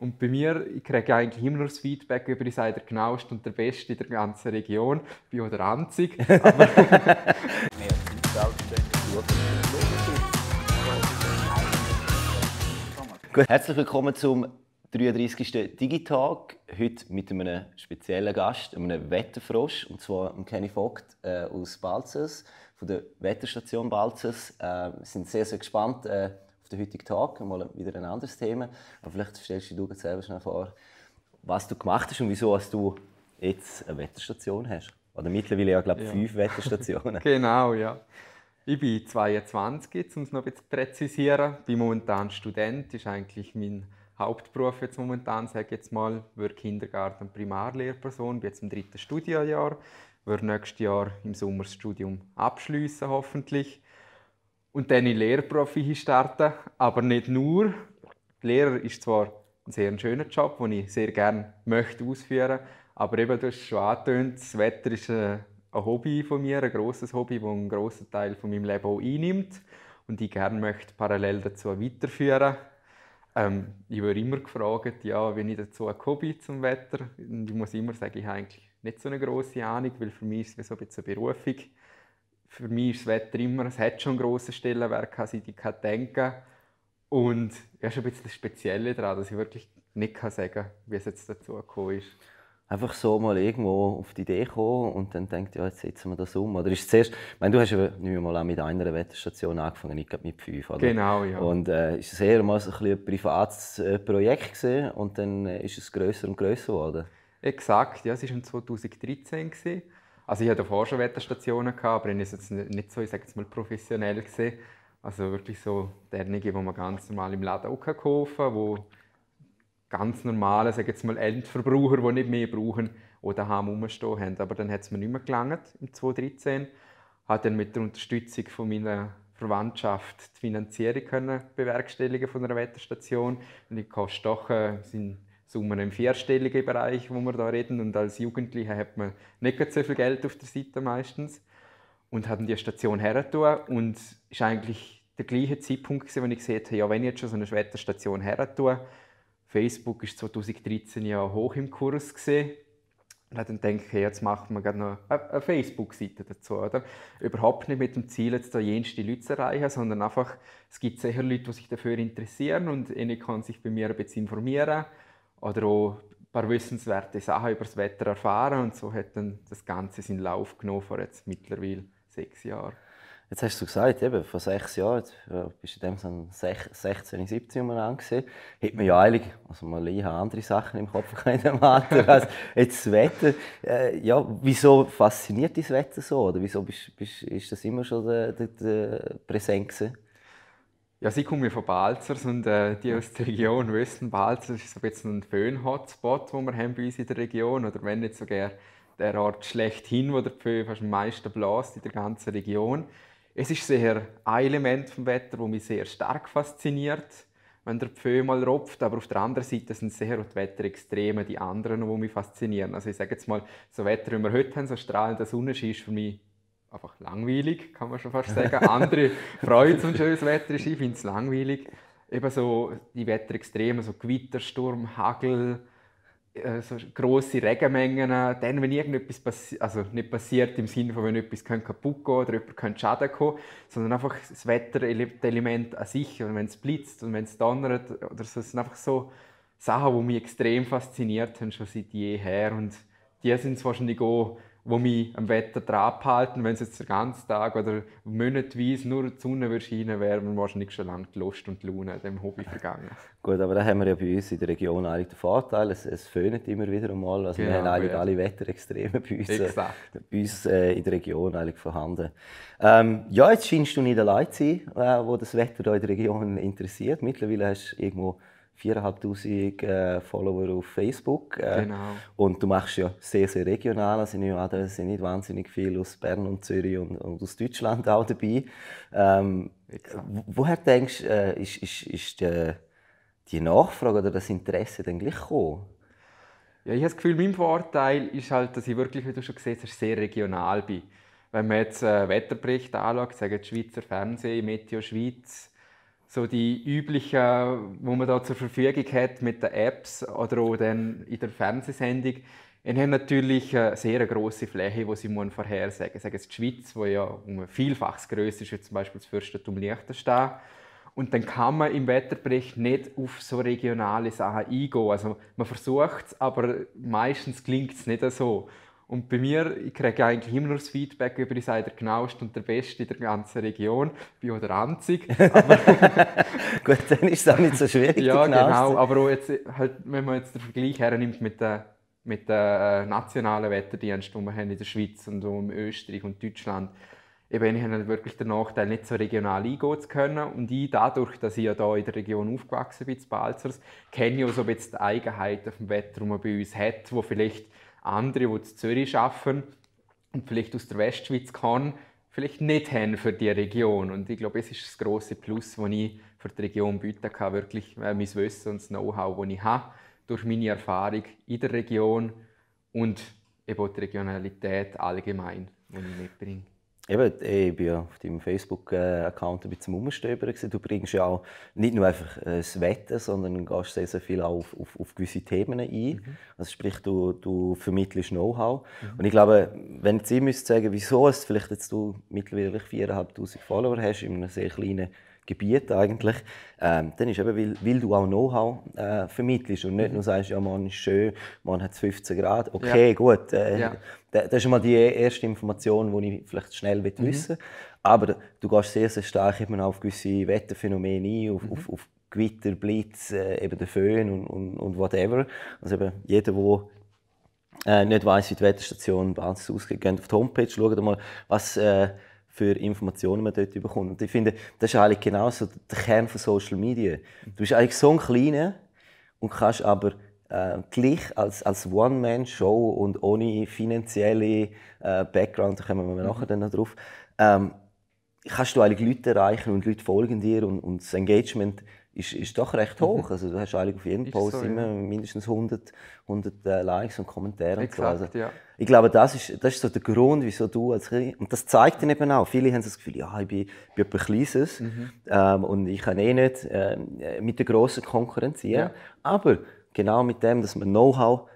Und bei mir, ich kriege eigentlich immer nur das Feedback über, ich sei der genaueste und der Beste in der ganzen Region. Ich bin auch der Einzige. Aber Gut, herzlich willkommen zum 33. Digitalk. Heute mit einem speziellen Gast, einem Wetterfrosch, und zwar Kenny Vogt äh, aus Balzers, von der Wetterstation Balzers. Äh, wir sind sehr, sehr gespannt. Äh, auf den heutigen Tag, mal wieder ein anderes Thema. Aber vielleicht stellst du dir selber schnell vor, was du gemacht hast und wieso hast du jetzt eine Wetterstation hast. Oder mittlerweile ja, glaube ich, ja. fünf Wetterstationen. genau, ja. Ich bin 22, um es noch ein zu präzisieren. Ich Bin momentan Student, ist eigentlich mein Hauptberuf jetzt momentan, sage ich jetzt mal. Wäre Kindergarten- und Primarlehrperson, bin jetzt im dritten Studienjahr. Ich Würde nächstes Jahr im Sommer das Studium abschliessen, hoffentlich und dann in Lehrprofi starten, aber nicht nur. Lehrer ist zwar ein sehr schöner Job, den ich sehr gerne möchte ausführen aber eben, du hast schon angetönt, das Wetter ist äh, ein Hobby von mir, ein grosses Hobby, das einen grossen Teil von meinem Leben auch einnimmt und ich gerne möchte parallel dazu weiterführen. Ähm, ich werde immer gefragt, ja, wenn ich dazu ein Hobby zum Wetter, und ich muss immer sagen, ich habe eigentlich nicht so eine grosse Ahnung, weil für mich ist es so ein bisschen eine Berufung für mich ist das Wetter immer, es hat schon einen grossen Stellenwert, dass ich die kann denken Und ja, ist ein bisschen das Spezielle daran, dass ich wirklich nicht sagen kann, wie es jetzt dazu gekommen ist. Einfach so mal irgendwo auf die Idee kommen und dann denkt, ja, jetzt setzen wir das um. Oder ist zuerst, ich meine, du hast ja mal auch mit einer Wetterstation angefangen, ich glaube mit fünf, oder? Genau, ja. Und es äh, ist es eher mal so ein, ein privates äh, Projekt gewesen, und dann äh, ist es größer und größer geworden. Exakt, ja, es war 2013. Gewesen. Also ich hatte davor schon Wetterstationen, aber ich war jetzt nicht so, ich sage jetzt mal, professionell gesehen. Also wirklich so derjenige, wo man ganz normal im Laden auch kaufen kann, wo ganz normale, sage jetzt mal Endverbraucher, die nicht mehr brauchen, oder haben rumstehen haben. Aber dann hat es mir nicht mehr gelangt im 2013. Hat dann mit der Unterstützung von meiner Verwandtschaft die Finanzierung können bewerkstelligen von einer Wetterstation. Und die Kosten doch, äh, sind Summen im vierstelligen Bereich, wo wir da reden. Und als Jugendliche hat man nicht so viel Geld auf der Seite meistens. Und haben die Station hergetan und ist eigentlich der gleiche Zeitpunkt, gewesen, ich gesehen habe, ja, wenn ich jetzt schon so eine Schwetterstation hergetan Facebook ist 2013 ja hoch im Kurs gesehen. Und dann denke ich, jetzt machen wir gerne noch eine Facebook-Seite dazu, oder? Überhaupt nicht mit dem Ziel, jetzt da jenste Leute zu erreichen, sondern einfach, es gibt sicher Leute, die sich dafür interessieren und eine kann sich bei mir ein bisschen informieren oder auch ein paar wissenswerte Sachen über das Wetter erfahren. Und so hat dann das Ganze seinen Lauf genommen vor jetzt mittlerweile sechs Jahren. Jetzt hast du gesagt, eben, vor sechs Jahren, jetzt bist du in dem Sinne 16, 17 umeinander gesehen, hat man ja eigentlich, also man hat andere Sachen im Kopf in dem Alter als jetzt das Wetter. Äh, ja, wieso fasziniert dich das Wetter so? Oder wieso bist, bist, ist das immer schon der, der, der präsent gewesen? Ja, sie kommen von Balzers und äh, die aus der Region wissen, Balzers ist so ein bisschen ein Föhn-Hotspot, den wir haben bei uns in der Region oder wenn nicht sogar der Ort schlechthin, wo der Föhn fast am meisten bläst in der ganzen Region. Es ist sehr ein Element vom Wetter, das mich sehr stark fasziniert, wenn der Föhn mal rupft, aber auf der anderen Seite sind sehr die Wetterextreme, die anderen, die mich faszinieren. Also ich sage jetzt mal, so Wetter, wie wir heute haben, so strahlender Sonnenschein ist für mich einfach langweilig, kann man schon fast sagen. Andere freuen sich, schönes Wetter ist. Ich finde es langweilig. Eben so die Wetterextreme, so Gewittersturm, Hagel, äh, so grosse Regenmengen. Dann, wenn irgendetwas passiert, also nicht passiert im Sinne von, wenn etwas kaputt gehen oder jemand Schaden kommen, sondern einfach das Wetterelement an sich. Und wenn es blitzt und wenn es donnert, oder so, es sind einfach so Sachen, die mich extrem fasziniert haben, schon seit jeher. Und die sind es wahrscheinlich auch wo mich am Wetter dran behalten, wenn es jetzt den ganzen Tag oder monatweise nur die Sonne scheinen wäre, dann wahrscheinlich schon lange die Lust und die Laune dem Hobby vergangen. Gut, aber da haben wir ja bei uns in der Region eigentlich den Vorteil, es, es föhnt immer wieder einmal, also genau, wir haben eigentlich ja. alle Wetterextreme bei uns, äh, bei uns äh, in der Region eigentlich vorhanden. Ähm, ja, jetzt scheinst du nicht allein zu sein, äh, wo das Wetter da in der Region interessiert. Mittlerweile hast du irgendwo 4'500 äh, Follower auf Facebook. Äh, genau. Und du machst ja sehr, sehr regional. Also ich an, da sind nicht wahnsinnig viele aus Bern und Zürich und, und aus Deutschland auch dabei. Ähm, woher denkst du, äh, ist, ist, ist die, die, Nachfrage oder das Interesse dann gleich gekommen? Ja, ich habe das Gefühl, mein Vorteil ist halt, dass ich wirklich, wie du schon gesehen hast, sehr regional bin. Wenn man jetzt äh, Wetterbericht anschaut, sagen die Schweizer Fernsehen, Meteo Schweiz, so die üblichen, wo man da zur Verfügung hat mit den Apps oder auch dann in der Fernsehsendung, dann haben natürlich eine sehr große Fläche, die sie vorhersagen müssen. Sagen die Schweiz, die ja um ein Vielfaches grösser ist, wie zum Beispiel das Fürstentum Liechtenstein. Und dann kann man im Wetterbericht nicht auf so regionale Sachen eingehen. Also man versucht es, aber meistens klingt es nicht so. Und bei mir, ich kriege eigentlich immer nur das Feedback über, ich sei der genaueste und der Beste in der ganzen Region. Ich bin auch der Einzige. Gut, dann ist es auch nicht so schwierig. ja, genau. Aber auch jetzt, halt, wenn man jetzt den Vergleich hernimmt mit den mit den äh, nationalen Wetterdiensten, die wir haben in der Schweiz und in Österreich und Deutschland eben, ich habe wirklich den Nachteil, nicht so regional eingehen zu können. Und ich, dadurch, dass ich ja hier in der Region aufgewachsen bin, in Balzers, kenne ich auch so ein bisschen die Eigenheiten vom Wetter, die man bei uns hat, wo vielleicht andere, die zu Zürich arbeiten und vielleicht aus der Westschweiz kommen, vielleicht nicht haben für die Region. Und ich glaube, es ist das große Plus, das ich für die Region bieten kann, wirklich äh, mein Wissen und das Know-how, das ich habe, durch meine Erfahrung in der Region und eben die Regionalität allgemein, die ich mitbringe. Eben, ich bin ja auf deinem Facebook-Account ein bisschen umstöbern. Du bringst ja auch nicht nur einfach äh, das Wetten, sondern gehst sehr, sehr viel auf, auf, auf gewisse Themen ein. Mhm. Also sprich, du, du vermittelst Know-how. Mhm. Und ich glaube, wenn ich dir sagen müsste, wieso es vielleicht jetzt du mittlerweile 4'500 Follower hast in einem sehr kleinen Gebiet eigentlich, ähm, dann ist eben, weil, weil du auch Know-how äh, vermittelst und nicht mhm. nur sagst, ja, man ist schön, man hat 15 Grad, okay, ja. gut. Äh, ja. Das ist mal die erste Information, die ich vielleicht schnell mhm. wissen will. Aber du gehst sehr, sehr stark eben auf gewisse Wetterphänomene ein, auf, mhm. auf, auf Gewitter, Blitz, äh, eben der Föhn und, und, und whatever. Also eben jeder, der äh, nicht weiss, wie die Wetterstation bei uns ausgeht, geht auf die Homepage, schaut mal, was... Äh, für Informationen man dort bekommt. Und ich finde, das ist eigentlich genau der Kern von Social Media. Du bist eigentlich so ein Kleiner und kannst aber äh, gleich als, als One-Man-Show und ohne finanzielle äh, Background, da kommen wir mhm. nachher dann noch drauf, ähm, kannst du eigentlich Leute erreichen und Leute folgen dir und, und das Engagement ist, ist doch recht hoch. Mhm. Also du hast eigentlich auf jedem ist Post so, immer ja. mindestens 100, 100 äh, Likes und Kommentare. Exakt, und so. also, ja. Ich glaube, das ist, das ist so der Grund, wieso du als Kind, und das zeigt dann eben auch, viele haben das Gefühl, ja, ich bin, bin etwas Kleines mhm. ähm, und ich kann eh nicht äh, mit der grossen konkurrenzieren. ja. Aber genau mit dem, dass man Know-how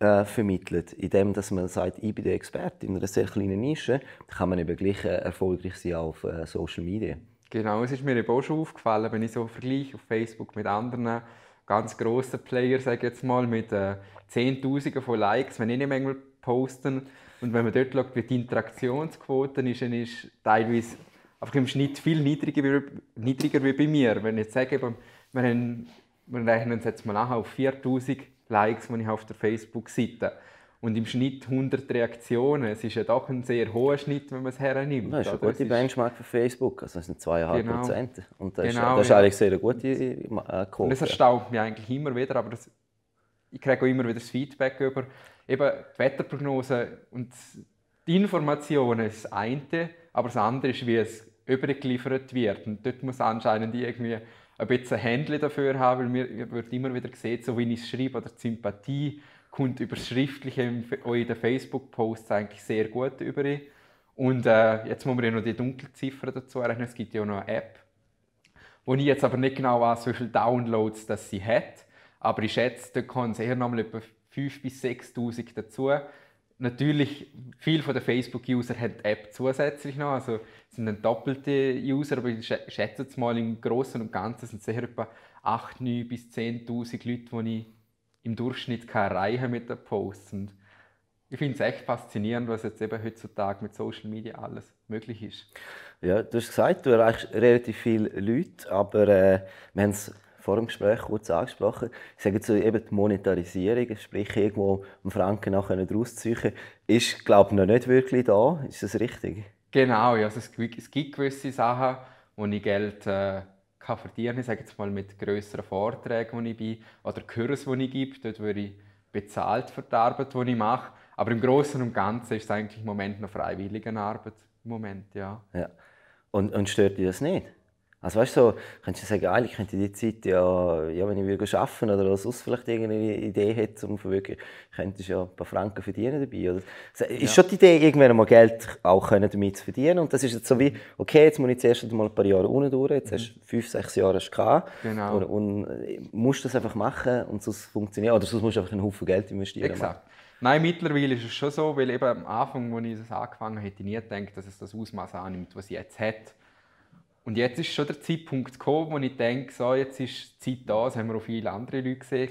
äh, vermittelt, indem dass man sagt, ich bin der Experte in einer sehr kleinen Nische, kann man eben gleich äh, erfolgreich sein auf äh, Social Media. Genau, es ist mir eben auch schon aufgefallen, wenn ich so vergleiche auf Facebook mit anderen ganz grossen Playern, sage ich jetzt mal, mit äh, Zehntausenden von Likes, wenn ich nicht mehr posten. Und wenn man dort schaut, wie die Interaktionsquote ist, dann ist teilweise einfach im Schnitt viel niedriger, niedriger wie bei mir. Wenn ich jetzt sage, wir, haben, wir rechnen uns jetzt mal nachher auf 4000 Likes, die ich auf der Facebook-Seite habe und im Schnitt 100 Reaktionen. Es ist ja doch ein sehr hoher Schnitt, wenn man es hernimmt. Das ist ein also, guter Benchmark für Facebook, also das sind 2,5 genau. Prozent. Und das, genau, ist, das ist eigentlich sehr eine gute Kurve. Äh, und das erstaunt mich eigentlich immer wieder, aber das, ich kriege auch immer wieder das Feedback über eben die Wetterprognose und die Informationen das eine, aber das andere ist, wie es übergeliefert wird. Und dort muss anscheinend irgendwie ein bisschen ein Händchen dafür haben, weil mir wird immer wieder gesehen, so wie ich es schreibe oder die Sympathie kommt über Schriftliche in Facebook-Posts eigentlich sehr gut über. Und äh, jetzt muss man ja noch die Dunkelziffern dazu rechnen. Es gibt ja auch noch eine App, wo ich jetzt aber nicht genau weiß, wie viele Downloads das sie hat. Aber ich schätze, da kommen sicher noch mal etwa 5.000 bis 6.000 dazu. Natürlich, viele von den Facebook-User haben die App zusätzlich noch, also sind dann doppelte User, aber ich schätze jetzt mal im Großen und Ganzen sind es sicher etwa 8.000 9.000 bis 10.000 Leute, die ich im Durchschnitt keine Reihe mit den Posts. Und ich finde es echt faszinierend, was jetzt eben heutzutage mit Social Media alles möglich ist. Ja, du hast gesagt, du erreichst relativ viele Leute, aber äh, wir haben es vor dem Gespräch kurz angesprochen. Ich sage zu eben die Monetarisierung, sprich irgendwo einen Franken nachher rauszuziehen, ist, glaube ich, noch nicht wirklich da. Ist das richtig? Genau, ja, also es, gibt, es gibt gewisse Sachen, wo ich Geld... Äh, kann verdienen kann, jetzt mal mit größeren Vorträgen, die ich bin, oder Kursen, die ich gebe. Dort würde ich bezahlt für die Arbeit, die ich mache. Aber im Großen und Ganzen ist es eigentlich im Moment noch freiwillige Arbeit. Im Moment, ja. ja. Und, und stört dich das nicht? Also weißt du, so, kannst du sagen, ah, ich könnte die Zeit ja, ja wenn ich will, arbeiten oder sonst vielleicht irgendeine Idee hätte zum Verwirklichen, könntest du ja ein paar Franken verdienen dabei. Oder? Es ist ja. schon die Idee, irgendwann mal Geld auch können damit zu verdienen und das ist jetzt so wie, okay, jetzt muss ich zuerst mal ein paar Jahre unten durch, jetzt mhm. hast du fünf, sechs Jahre hast gehabt, genau. und, und äh, musst das einfach machen und sonst funktioniert oder sonst musst du einfach einen Haufen Geld investieren. Exakt. Nein, mittlerweile ist es schon so, weil eben am Anfang, als ich das angefangen habe, hätte ich nie gedacht, dass es das Ausmaß annimmt, was es jetzt hat. Und jetzt ist schon der Zeitpunkt gekommen, wo ich denke, so, jetzt ist die Zeit da, das haben wir auch viele andere Leute gesehen.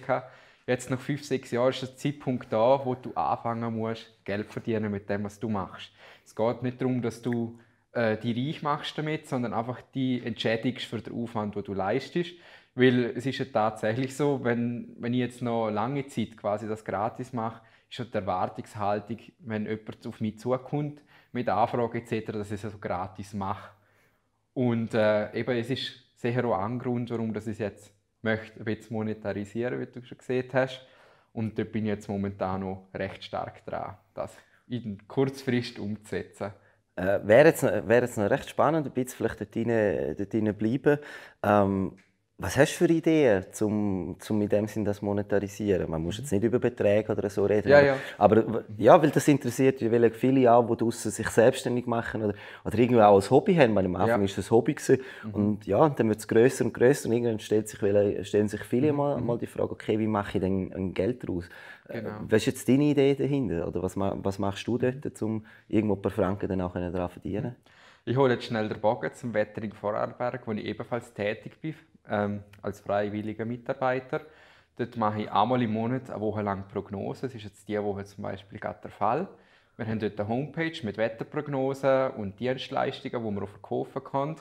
Jetzt nach fünf, sechs Jahren ist der Zeitpunkt da, wo du anfangen musst, Geld verdienen mit dem, was du machst. Es geht nicht darum, dass du äh, die reich machst damit, sondern einfach die entschädigst für den Aufwand, den du leistest. Weil es ist ja tatsächlich so, wenn, wenn ich jetzt noch lange Zeit quasi das gratis mache, ist ja die Erwartungshaltung, wenn jemand auf mich zukommt, mit Anfragen etc., dass ich es also gratis mache. Und äh, eben, es ist sicher auch ein Grund, warum ich es jetzt möchte, ein bisschen monetarisieren, wie du schon gesehen hast. Und da bin ich jetzt momentan noch recht stark dran, das in Kurzfrist umzusetzen. Äh, wäre, jetzt, wäre jetzt noch recht spannend, ein bisschen vielleicht dort, rein, dort rein bleiben. Ähm was hast du für Ideen, um, um in dem Sinn das monetarisieren? Man muss jetzt nicht über Beträge oder so reden. Ja, ja. Aber ja, weil das interessiert weil viele auch, die draussen sich selbstständig machen oder, oder irgendwie auch ein Hobby haben. Weil am Anfang war ja. das Hobby Mhm. und ja, dann wird es grösser und grösser und irgendwann stellt sich, stellen sich viele mhm. mal, mhm. mal die Frage, okay, wie mache ich denn ein Geld daraus? Äh, genau. Was ist jetzt deine Idee dahinter? Oder was, was machst du dort, mhm. um irgendwo ein paar Franken dann auch daran verdienen? Ich hole jetzt schnell den Bogen zum Wettering Vorarlberg, wo ich ebenfalls tätig bin ähm, als freiwilliger Mitarbeiter. Dort mache ich einmal im Monat eine Woche lang Prognosen. Das ist jetzt diese Woche zum Beispiel gerade der Fall. Wir haben dort eine Homepage mit Wetterprognosen und Dienstleistungen, die man auch verkaufen kann.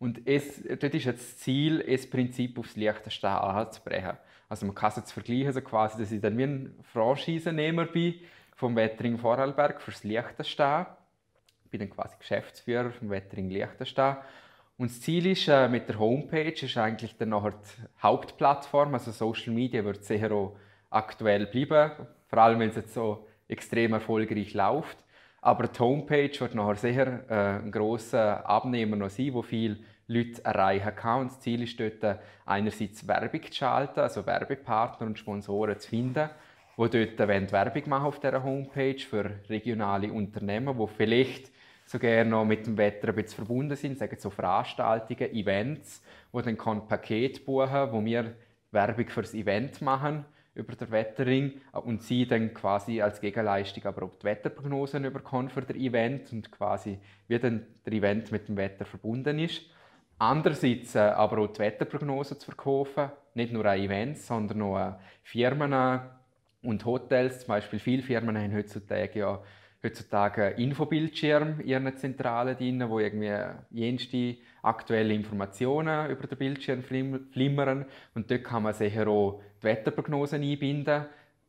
Und es, dort ist jetzt das Ziel, das Prinzip aufs Leichteste anzubrechen. Also man kann es jetzt vergleichen, also quasi, dass ich dann wie ein Franchisenehmer bin vom Wettering Vorarlberg fürs Leichteste. Ich bin dann quasi Geschäftsführer vom Wettering Leichteste und das Ziel ist, äh, mit der Homepage ist eigentlich dann nachher die Hauptplattform, also Social Media wird sicher auch aktuell bleiben, vor allem wenn es jetzt so extrem erfolgreich läuft. Aber die Homepage wird nachher sicher äh, ein grosser Abnehmer noch sein, wo viele Leute erreichen kann. Und das Ziel ist dort äh, einerseits Werbung zu schalten, also Werbepartner und Sponsoren zu finden, die dort äh, Werbung machen auf dieser Homepage für regionale Unternehmen, die vielleicht so gerne noch mit dem Wetter ein bisschen verbunden sind, sagen so Veranstaltungen, Events, wo dann kann Paket buchen, wo wir Werbung für das Event machen über den Wetterring äh, und sie dann quasi als Gegenleistung aber auch die Wetterprognosen überkommen für das Event und quasi wie dann der Event mit dem Wetter verbunden ist. Andererseits äh, aber auch die Wetterprognosen zu verkaufen, nicht nur an Events, sondern auch an Firmen und Hotels. Zum Beispiel viele Firmen haben heutzutage ja heutzutage Infobildschirm in ihren Zentralen drin, wo irgendwie jenste aktuelle Informationen über den Bildschirm flimmern. Und dort kann man sicher auch die Wetterprognosen einbinden.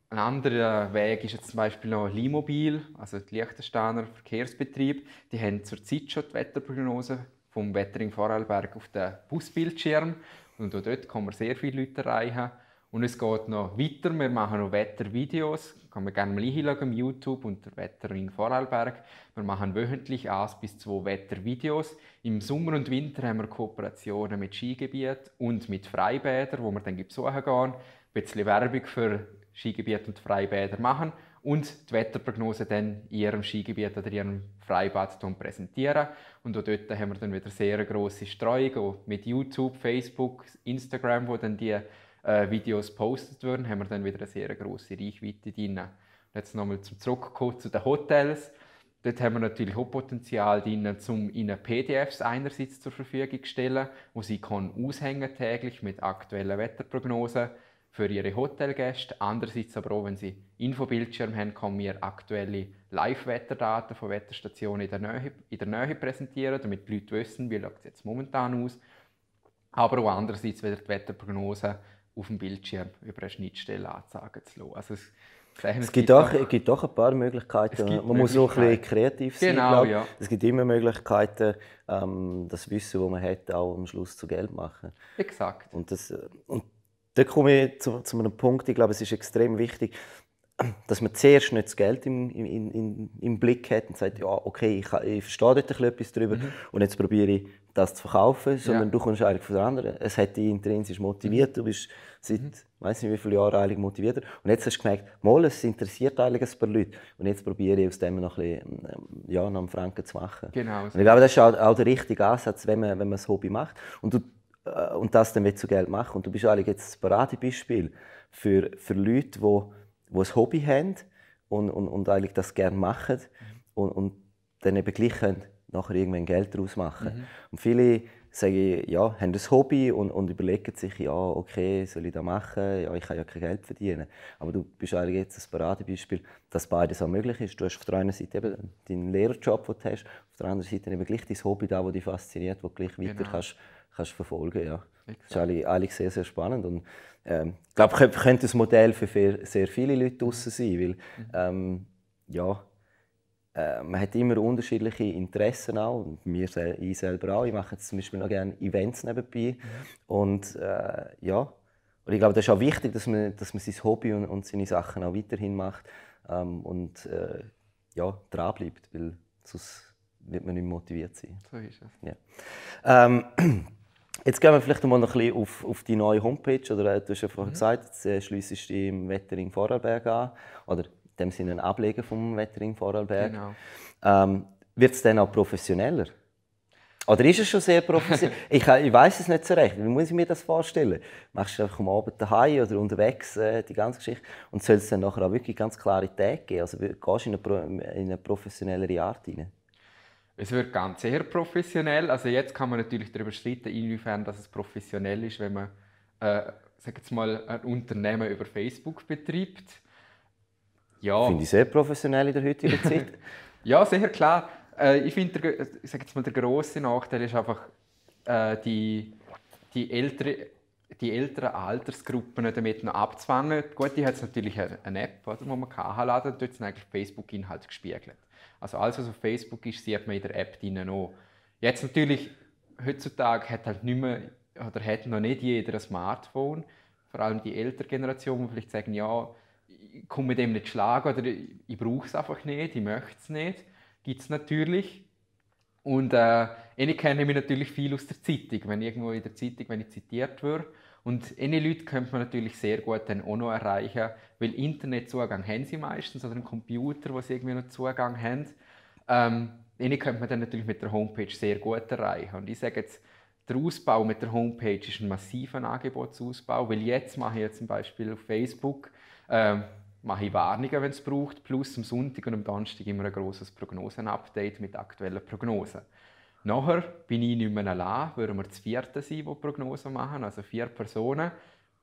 Ein anderer Weg ist jetzt zum Beispiel noch Limobil, also der Liechtensteiner Verkehrsbetrieb. Die haben zurzeit schon die Wetterprognose vom Wettering Vorarlberg auf den Busbildschirm. Und auch dort kann man sehr viele Leute erreichen. Und es geht noch weiter. Wir machen noch Wettervideos. Kann man gerne mal einschauen auf YouTube unter Wetterring Vorarlberg. Wir machen wöchentlich eins bis zwei Wettervideos. Im Sommer und Winter haben wir Kooperationen mit Skigebieten und mit Freibädern, wo wir dann besuchen gehen. Ein bisschen Werbung für Skigebiete und Freibäder machen und die Wetterprognose dann in ihrem Skigebiet oder in ihrem Freibad präsentieren. Und auch dort haben wir dann wieder sehr grosse Streuung, mit YouTube, Facebook, Instagram, wo dann die äh, Videos gepostet werden, haben wir dann wieder eine sehr grosse Reichweite drin. Und jetzt nochmal zum Zurückkommen zu den Hotels. Dort haben wir natürlich auch Potenzial drin, um ihnen PDFs einerseits zur Verfügung zu stellen, wo sie kann aushängen täglich mit aktuellen Wetterprognosen für ihre Hotelgäste. Andererseits aber auch, wenn sie Infobildschirm haben, können wir aktuelle Live-Wetterdaten von Wetterstationen in der, Nähe, in der Nähe präsentieren, damit die Leute wissen, wie es jetzt momentan aus. Aber auch andererseits wieder die Wetterprognosen auf dem Bildschirm über eine Schnittstelle anzeigen zu lassen. Also es, es, es gibt, auch, auch, gibt auch ein paar Möglichkeiten. Man muss auch ein bisschen kreativ sein. Genau, ja. Es gibt immer Möglichkeiten, ähm, das Wissen, das man hat, auch am Schluss zu Geld machen. Exakt. Und, das, äh, und da komme ich zu, zu einem Punkt, ich glaube, es ist extrem wichtig, dass man zuerst nicht das Geld im, im, im, im Blick hat und sagt, ja, okay, ich, ich verstehe dort etwas darüber mhm. und jetzt probiere ich, das zu verkaufen, sondern ja. du kommst eigentlich von der anderen. Es hat dich intrinsisch motiviert, mhm. du bist seit, mhm. weiß nicht wie viele Jahren eigentlich motivierter und jetzt hast du gemerkt, mal, es interessiert eigentlich ein paar Leute und jetzt probiere ich aus dem noch ein bisschen, ähm, ja, noch einen Franken zu machen. Genau. Und ich glaube, das ist auch, auch der richtige Ansatz, wenn man, wenn man das Hobby macht und, du, äh, und das dann zu Geld machen und du bist eigentlich jetzt ein Paradebeispiel für, für Leute, die die ein Hobby haben und, und, und eigentlich das gerne machen und, und dann eben gleich nachher irgendwann Geld daraus machen. Mhm. Und viele sagen, ja, haben ein Hobby und, und überlegen sich, ja, okay, soll ich das machen? Ja, ich kann ja kein Geld verdienen. Aber du bist eigentlich jetzt ein Paradebeispiel, dass beides auch möglich ist. Du hast auf der einen Seite eben deinen Lehrerjob, den du hast, auf der anderen Seite eben gleich dein Hobby, das, dich fasziniert, das du gleich weiter genau. kannst, kannst verfolgen kannst. Ja. Das ist eigentlich, eigentlich sehr, sehr spannend. Und ähm, glaube, könnte ein Modell für sehr viele Leute draußen sein, weil mhm. ähm, ja, äh, man hat immer unterschiedliche Interessen auch. Und wir, ich selber auch. Ich mache jetzt zum Beispiel noch gerne Events nebenbei. Mhm. Und äh, ja, und ich glaube, das ist auch wichtig, dass man, dass man sein Hobby und, und seine Sachen auch weiterhin macht ähm, und äh, ja, dranbleibt, weil sonst wird man nicht mehr motiviert sein. So ist es. Ja. Ähm, Jetzt gehen wir vielleicht mal noch ein bisschen auf, auf die neue Homepage. Oder, äh, du hast ja vorhin mhm. gesagt, jetzt äh, schliessest du im Wettering Vorarlberg an. Oder in dem Sinne ein Ableger vom Wettering Vorarlberg. Genau. Ähm, Wird es dann auch professioneller? Oder ist es schon sehr professionell? ich äh, ich weiß es nicht so recht. Wie muss ich mir das vorstellen? Machst du einfach am Abend daheim oder unterwegs äh, die ganze Geschichte und soll es dann nachher auch wirklich ganz klare Tage geben? Also gehst du in eine, in eine professionellere Art hinein? Es wird ganz sehr professionell. Also jetzt kann man natürlich darüber streiten, inwiefern dass es professionell ist, wenn man äh, sag jetzt mal, ein Unternehmen über Facebook betreibt. Ja. Finde ich sehr professionell in der heutigen Zeit. ja, sehr klar. Äh, ich finde, ich der äh, große Nachteil ist einfach äh, die, die ältere die älteren Altersgruppen damit noch abzwangen. Gut, die hat natürlich eine App, die man herladen kann, dort sind eigentlich Facebook-Inhalte gespiegelt. Also alles, was auf Facebook ist, sieht man in der App drinnen auch. Jetzt natürlich, heutzutage hat halt nicht mehr, oder hat noch nicht jeder ein Smartphone. Vor allem die ältere Generation, die vielleicht sagen, ja, ich komme mit dem nicht schlagen oder ich brauche es einfach nicht, ich möchte es nicht. Gibt es natürlich. Und äh, eh ich kenne mich natürlich viel aus der Zeitung. Wenn irgendwo in der Zeitung, wenn ich zitiert würde, und diese Leute könnte man natürlich sehr gut dann auch noch erreichen, weil Internetzugang haben sie meistens oder einen Computer, wo sie irgendwie noch Zugang haben. Ähm, ihnen könnte man dann natürlich mit der Homepage sehr gut erreichen. Und ich sage jetzt, der Ausbau mit der Homepage ist ein massiver Angebotsausbau, weil jetzt mache ich jetzt zum Beispiel auf Facebook ähm, mache ich Warnungen, wenn es braucht, plus am Sonntag und am Donnerstag immer ein großes Prognosen-Update mit aktuellen Prognosen. Nachher bin ich nicht mehr allein, würden wir das vierte sein, die Prognosen machen, also vier Personen,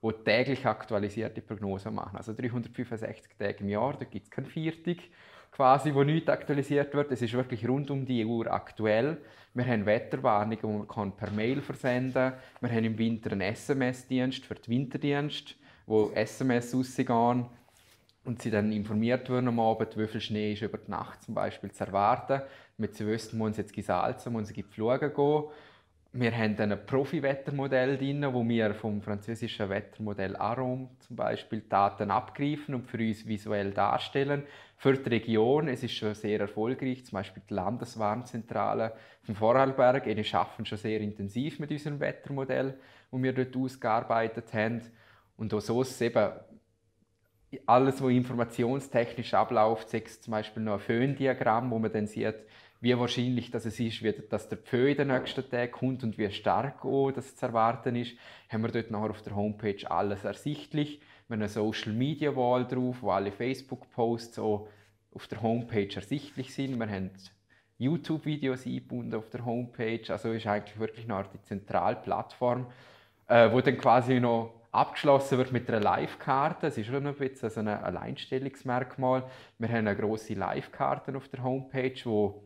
die täglich aktualisierte Prognosen machen. Also 365 Tage im Jahr, da gibt es keinen Viertig quasi, wo nichts aktualisiert wird. Es ist wirklich rund um die Uhr aktuell. Wir haben Wetterwarnungen, die man kann per Mail versenden kann. Wir haben im Winter einen SMS-Dienst für den Winterdienst, wo SMS rausgehen und sie dann informiert werden am Abend, wie viel Schnee ist über die Nacht zum Beispiel zu erwarten mit zu wissen, wir müssen jetzt gesalzen, wir die pflügen gehen. Wir haben ein Profi-Wettermodell drin, wo wir vom französischen Wettermodell AROM zum Beispiel Daten abgreifen und für uns visuell darstellen. Für die Region, es ist schon sehr erfolgreich, zum Beispiel die Landeswarnzentrale von Vorarlberg, die arbeiten schon sehr intensiv mit unserem Wettermodell, das wir dort ausgearbeitet haben. Und auch so ist es eben, alles, was informationstechnisch abläuft, sei es zum Beispiel noch ein Föhndiagramm, wo man dann sieht, wie wahrscheinlich dass es ist, wie, dass der Pfeu in den nächsten Tag kommt und wie stark auch das zu erwarten ist, haben wir dort nachher auf der Homepage alles ersichtlich. Wir haben eine Social Media Wall drauf, wo alle Facebook-Posts auch auf der Homepage ersichtlich sind. Wir haben YouTube-Videos eingebunden auf der Homepage. Also ist eigentlich wirklich noch die zentrale Plattform, äh, wo dann quasi noch abgeschlossen wird mit einer Live-Karte. Das ist schon ein bisschen ein Alleinstellungsmerkmal. Wir haben eine grosse Live-Karte auf der Homepage, wo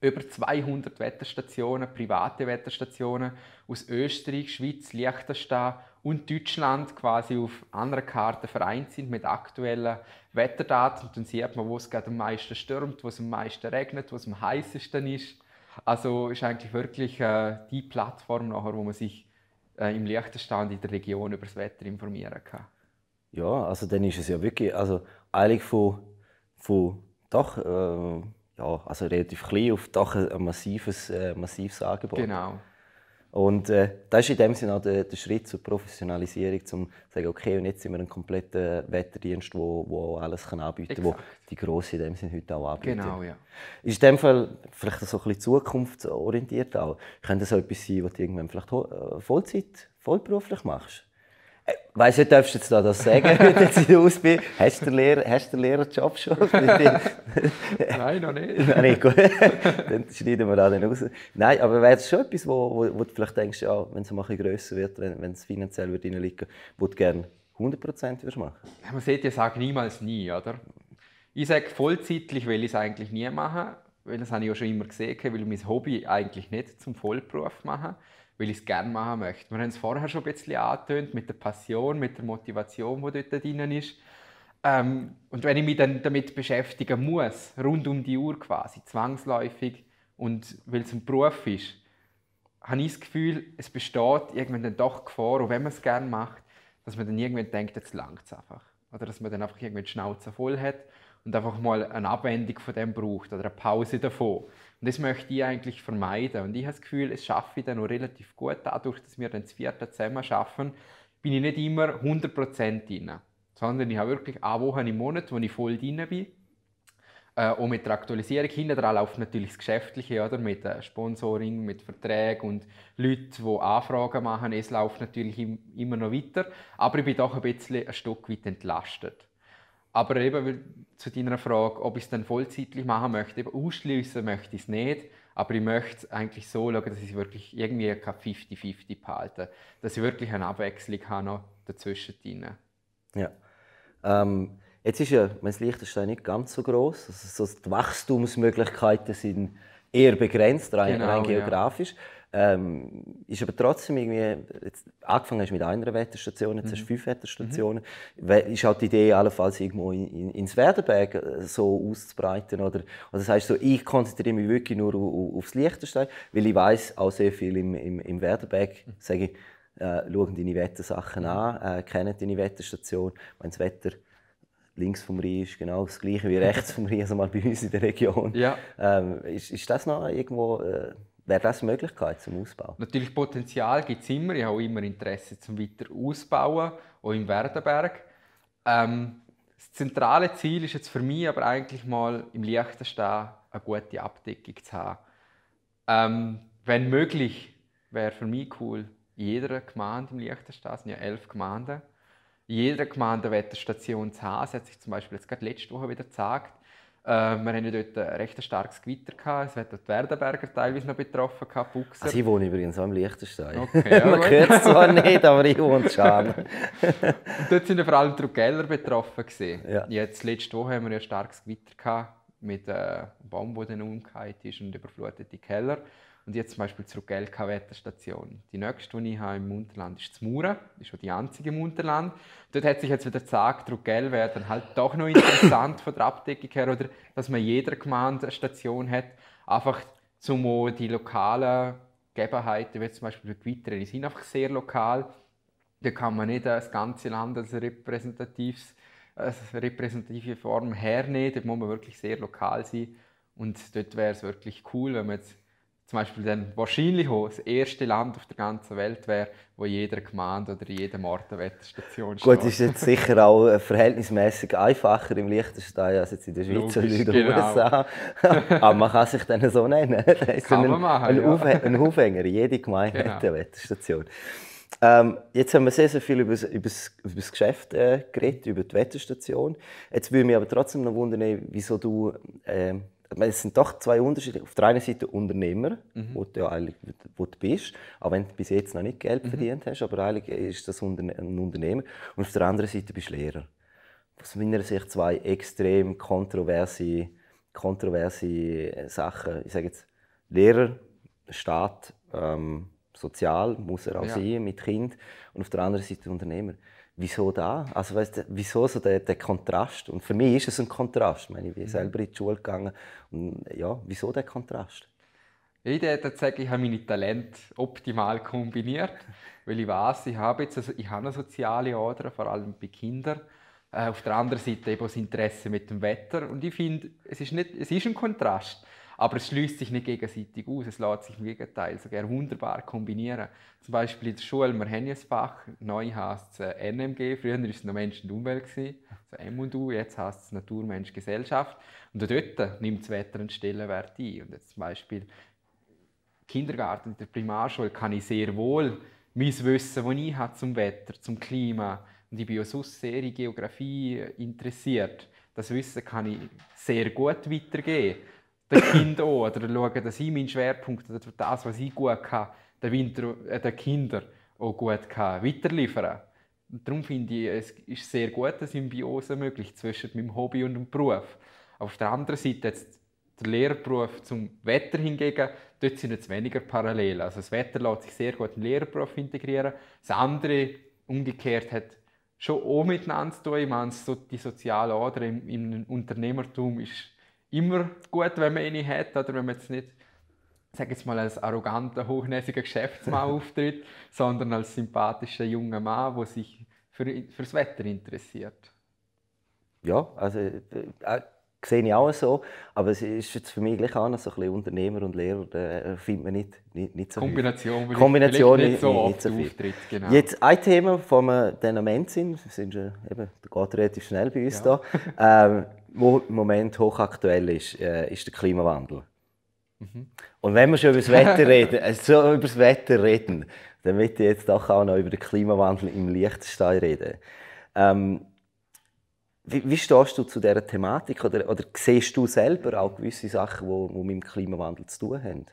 über 200 Wetterstationen, private Wetterstationen aus Österreich, Schweiz, Liechtenstein und Deutschland quasi auf anderen Karten vereint sind mit aktuellen Wetterdaten. Und dann sieht man, wo es gerade am meisten stürmt, wo es am meisten regnet, wo es am heißesten ist. Also ist eigentlich wirklich äh, die Plattform, nachher, wo man sich äh, im Liechtenstein und in der Region über das Wetter informieren kann. Ja, also dann ist es ja wirklich, also eigentlich von, von doch... Äh ja, also relativ klein, auf doch ein massives, äh, massives Angebot. Genau. Und äh, das ist in dem Sinne auch der, der, Schritt zur Professionalisierung, um zu sagen, okay, und jetzt sind wir ein kompletter Wetterdienst, der wo, wo alles kann anbieten kann, die Grossen in dem Sinne heute auch anbieten. Genau, ja. Ist in dem Fall vielleicht so ein bisschen zukunftsorientiert auch. Könnte das auch etwas sein, was du irgendwann vielleicht äh, Vollzeit, vollberuflich machst? Ich äh, weiss nicht, darfst du jetzt da das sagen, wenn du jetzt raus bist? Hast du den, Lehrer, hast Lehrerjob schon? Nein, noch nicht. Nein, nicht, gut. Dann schneiden wir das dann raus. Nein, aber wäre es schon etwas, wo, wo, wo, du vielleicht denkst, ja, wenn es ein bisschen grösser wird, wenn, es finanziell wird reinliegen wo du gerne 100% würdest machen? Ja, man sieht ja, sag niemals nie, oder? Ich sage vollzeitlich will ich es eigentlich nie machen, weil das habe ich ja schon immer gesehen, weil mein Hobby eigentlich nicht zum Vollberuf machen weil ich es gerne machen möchte. Wir haben es vorher schon ein bisschen angetönt mit der Passion, mit der Motivation, die dort drin ist. Ähm, und wenn ich mich dann damit beschäftigen muss, rund um die Uhr quasi, zwangsläufig und weil es ein Beruf ist, habe ich das Gefühl, es besteht irgendwann dann doch Gefahr, und wenn man es gerne macht, dass man dann irgendwann denkt, jetzt langt es einfach. Oder dass man dann einfach irgendwann die Schnauze voll hat und einfach mal eine Abwendung von dem braucht oder eine Pause davon. Und das möchte ich eigentlich vermeiden. Und ich habe das Gefühl, es schaffe ich dann noch relativ gut. Dadurch, dass wir dann das vierte zusammen schaffen, bin ich nicht immer 100% drin. Sondern ich habe wirklich eine Woche im Monat, wo ich voll drin bin. Äh, und mit der Aktualisierung hinten läuft natürlich das Geschäftliche, oder? mit äh, Sponsoring, mit Verträgen und Leuten, die Anfragen machen. Es läuft natürlich im, immer noch weiter. Aber ich bin doch ein bisschen ein Stück weit entlastet. Aber eben zu deiner Frage, ob ich es dann vollzeitlich machen möchte, ausschließen möchte ich es nicht. Aber ich möchte es eigentlich so schauen, dass ich wirklich irgendwie 50-50 behalte. Dass ich wirklich eine Abwechslung habe noch dazwischen. Drin. Ja. Ähm, jetzt ist ja mein Liechtenstein nicht ganz so groß. Also die Wachstumsmöglichkeiten sind eher begrenzt, rein, genau, rein geografisch. Ja. Ähm, ist aber trotzdem irgendwie, jetzt, angefangen hast mit einer Wetterstation, jetzt mhm. hast du mhm. fünf Wetterstationen. Mhm. Ist halt die Idee, allenfalls irgendwo in, in, ins Werderberg äh, so auszubreiten. Oder, oder also das heißt so, ich konzentriere mich wirklich nur auf, aufs Liechtenstein, weil ich weiß auch sehr viel im, im, im Werderberg, mhm. sage ich, äh, schauen deine Wettersachen mhm. an, äh, kennen deine Wetterstation, wenn das Wetter links vom Rhein ist genau das gleiche wie rechts vom Rhein, also mal bei uns in der Region. Ja. Ähm, ist, ist das noch irgendwo... Äh, Wäre das eine Möglichkeit zum Ausbau? Natürlich, Potenzial gibt es immer. Ich habe immer Interesse zum weiter ausbauen, auch im Werdenberg. Ähm, das zentrale Ziel ist jetzt für mich aber eigentlich mal im Liechtenstein eine gute Abdeckung zu haben. Ähm, wenn möglich, wäre für mich cool, in jeder Gemeinde im Liechtenstein, es sind ja elf Gemeinden, in jeder Gemeinde eine Station zu haben. Das hat sich zum Beispiel jetzt gerade letzte Woche wieder gezeigt. Ähm, wir hatten dort ein recht starkes Gewitter. Gehabt. Es hat die Werdenberger teilweise noch betroffen, gehabt, Buchser. Also ich wohne übrigens auch im Liechtenstein. Okay, Man hört es zwar nicht, aber ich wohne schon. dort waren vor allem die Rugeller betroffen. Gewesen. Ja. Jetzt, letzte Woche haben wir ein starkes Gewitter gehabt, mit einem äh, Baum, der dann umgekehrt ist und überflutete Keller. Und jetzt zum Beispiel zur LKW-Wetterstation. Die nächste, die ich habe im Unterland, ist Zmuren. Das ist schon die einzige im Unterland. Dort hat sich jetzt wieder gesagt, Druckell wäre dann halt doch noch interessant von der Abdeckung her. Oder dass man jeder Gemeinde eine Station hat. Einfach zum die lokalen Gegebenheiten, wie zum Beispiel die Weiteren, die sind einfach sehr lokal. Da kann man nicht das ganze Land als repräsentatives als repräsentative Form hernehmen. Da muss man wirklich sehr lokal sein. Und dort wäre es wirklich cool, wenn man jetzt zum Beispiel dann wahrscheinlich auch das erste Land auf der ganzen Welt wäre, wo jeder Gemeinde oder jeder Ort eine Wetterstation steht. Gut, ist jetzt sicher auch äh, verhältnismäßig einfacher im Liechtenstein als jetzt in der Schweiz oder in den genau. USA. Aber man kann sich dann so nennen. Das kann ein, man machen, ein, ja. ein Aufhänger. Jede Gemeinde genau. hat eine Wetterstation. Ähm, jetzt haben wir sehr, sehr viel über das, Geschäft äh, geredet, über die Wetterstation. Jetzt würde mich aber trotzdem noch wundern, wieso du äh, es sind doch zwei Unterschiede. Auf der einen Seite Unternehmer, mhm. wo du ja eigentlich wo du bist, auch wenn du bis jetzt noch nicht Geld mhm. verdient hast, aber eigentlich ist das ein Unternehmer. Und auf der anderen Seite bist du Lehrer. Aus meiner Sicht zwei extrem kontroverse, kontroverse äh, Sachen. Ich sage jetzt Lehrer, Staat, ähm, sozial muss er auch ja. sein mit Kind und auf der anderen Seite Unternehmer wieso da? Also weißt du, wieso so der, der Kontrast? Und für mich ist es ein Kontrast. Ich, meine, ich bin mhm. selber in die Schule gegangen und ja, wieso der Kontrast? Ich würde sagen, ich habe meine Talente optimal kombiniert, weil ich weiß, ich habe jetzt also, ich habe eine soziale Ader, vor allem bei Kindern. Äh, auf der anderen Seite eben das Interesse mit dem Wetter und ich finde, es ist nicht, es ist ein Kontrast aber es schließt sich nicht gegenseitig aus, es lässt sich im Gegenteil sogar wunderbar kombinieren. Zum Beispiel in der Schule, wir haben ein Fach, neu heisst es äh, NMG, früher war es noch Mensch und Umwelt, also M und U, jetzt heisst es Natur, Mensch, Gesellschaft. Und dort nimmt das Wetter einen Stellenwert ein. Und jetzt zum Beispiel Kindergarten, in der Primarschule kann ich sehr wohl mein Wissen, das ich habe zum Wetter, zum Klima und ich bin auch sonst sehr in Geografie interessiert. Das Wissen kann ich sehr gut weitergeben den Kindern an oder schauen, dass ich meinen Schwerpunkt oder das, was ich gut kann, den, Winter, äh, den Kindern auch gut kann, weiterliefern und darum finde ich, es ist sehr gut eine Symbiose möglich zwischen meinem Hobby und dem Beruf. Auf der anderen Seite jetzt der Lehrberuf zum Wetter hingegen, dort sind jetzt weniger parallel. Also das Wetter lässt sich sehr gut in den Lehrberuf integrieren. Das andere umgekehrt hat schon auch miteinander zu tun. Ich meine, so die soziale Ordnung im, im Unternehmertum ist immer gut, wenn man eine hat oder wenn man jetzt nicht sage jetzt mal, als arroganter, hochnäsiger Geschäftsmann auftritt, sondern als sympathischer junger Mann, der sich für, fürs Wetter interessiert. Ja, also äh, äh, sehe ich auch so. Aber es ist jetzt für mich gleich auch noch so ein bisschen Unternehmer und Lehrer, äh, findet man nicht, nicht, nicht so Kombination, viel. Kombination nicht, nicht so, nicht, so viel. Auftritt, genau. Jetzt ein Thema, von wir dann am Ende sind, wir sind schon, eben, der geht relativ schnell bei uns ja. da. Ähm, im Moment hochaktuell ist, äh, ist der Klimawandel. Mhm. Und wenn wir schon über das Wetter reden, also äh, über das Wetter reden, dann möchte ich jetzt doch auch noch über den Klimawandel im Liechtenstein reden. Ähm, wie, wie, stehst du zu dieser Thematik oder, oder siehst du selber auch gewisse Sachen, die, die mit dem Klimawandel zu tun haben?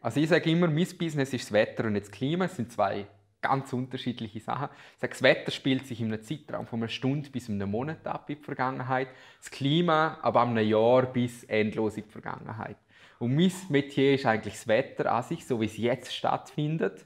Also ich sage immer, mein Business ist das Wetter und nicht das Klima. Es sind zwei ganz unterschiedliche Sachen. das Wetter spielt sich in einem Zeitraum von einer Stunde bis einem Monat ab in der Vergangenheit, das Klima aber in einem Jahr bis endlos in der Vergangenheit. Und mein Metier ist eigentlich das Wetter an sich, so wie es jetzt stattfindet.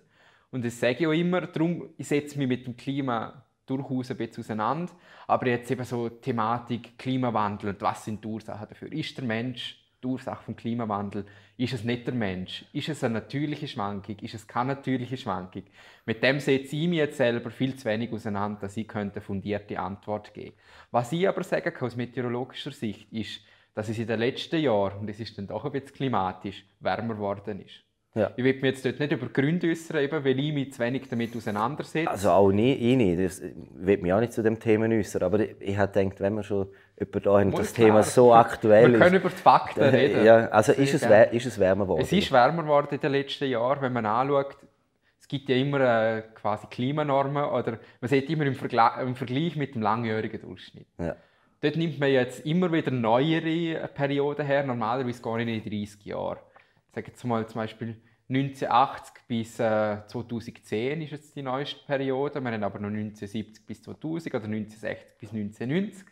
Und das sage ich auch immer, darum setze ich mich mit dem Klima durchaus ein bisschen auseinander. Aber jetzt eben so die Thematik Klimawandel und was sind die Ursachen dafür? Ist der Mensch die Ursache vom Klimawandel? Ist es nicht der Mensch? Ist es eine natürliche Schwankung? Ist es keine natürliche Schwankung? Mit dem setze ich mich jetzt selber viel zu wenig auseinander, dass ich eine fundierte Antwort geben könnte. Was ich aber sagen kann aus meteorologischer Sicht ist, dass es in den letzten Jahren, und es ist dann doch ein bisschen klimatisch, wärmer geworden ist. Ja. Ich will mich jetzt dort nicht über Gründe äußern, eben, weil ich mich zu wenig damit auseinandersetze. Also auch nie, ich nicht. Ich will mich auch nicht zu dem Thema äußern. Aber ich habe gedacht, wenn man schon überall das Thema werden. so aktuell Wir können über die Fakten reden. Ja, also ist es, ist es wärmer geworden? Es ist wärmer geworden in den letzten Jahren, wenn man anschaut, es gibt ja immer äh, quasi Klimanormen oder man sieht immer im, Vergla im Vergleich mit dem langjährigen Durchschnitt. Ja. Dort nimmt man jetzt immer wieder neuere äh, Perioden her, normalerweise gar nicht in 30 Jahren. Ich sage jetzt mal zum Beispiel 1980 bis äh, 2010 ist jetzt die neueste Periode, wir haben aber noch 1970 bis 2000 oder 1960 bis 1990.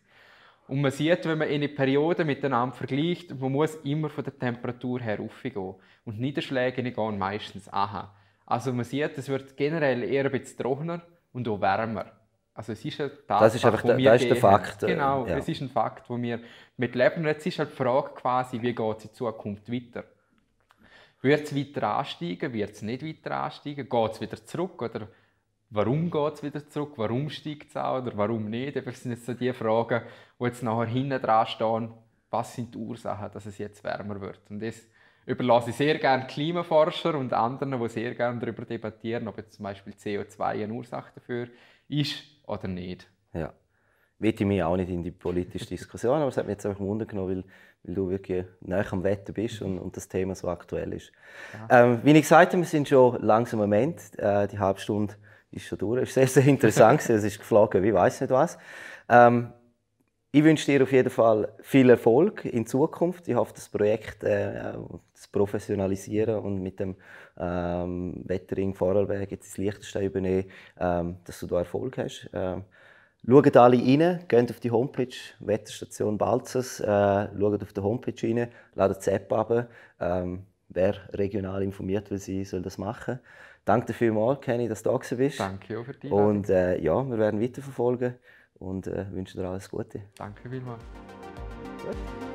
Und man sieht, wenn man eine Periode miteinander vergleicht, man muss immer von der Temperatur her raufgehen. Und Niederschläge gehen meistens aha. Also man sieht, es wird generell eher ein bisschen trockener und auch wärmer. Also es ist eine Tatsache, das ist einfach der, das ist der Fakt. Äh, genau, ja. es ist ein Fakt, wo wir mit leben. Und jetzt ist halt die Frage quasi, wie geht es in Zukunft weiter? Wird es weiter ansteigen? Wird es nicht weiter ansteigen? Geht es wieder zurück? Oder warum geht es wieder zurück, warum steigt es auch oder warum nicht. Das sind jetzt so die Fragen, die jetzt nachher hinten dran stehen, was sind die Ursachen, dass es jetzt wärmer wird. Und das überlasse ich sehr gerne Klimaforscher und anderen, die sehr gerne darüber debattieren, ob jetzt zum Beispiel CO2 eine Ursache dafür ist oder nicht. Ja, will ich mich auch nicht in die politische Diskussion, aber es hat mich jetzt einfach wundern genommen, weil, weil du wirklich näher am Wetter bist und, und das Thema so aktuell ist. Ähm, wie ich gesagt habe, wir sind schon langsam im Moment, äh, die halbe Stunde ist schon durch. Es war sehr, sehr interessant. es ist geflogen wie weiß nicht was. Ähm, ich wünsche dir auf jeden Fall viel Erfolg in Zukunft. Ich hoffe, das Projekt äh, zu professionalisieren und mit dem ähm, Wettering Vorarlberg jetzt ins Liechtenstein übernehmen, ähm, dass du da Erfolg hast. Ähm, schaut alle rein, geht auf die Homepage Wetterstation Balzers, äh, schaut auf die Homepage rein, ladet die App ab. Ähm, wer regional informiert will soll das machen. Danke vielmals, Kenny, dass du da bist. Danke auch für dich. Und äh, ja, wir werden weiterverfolgen und äh, wünschen dir alles Gute. Danke vielmals. Gut.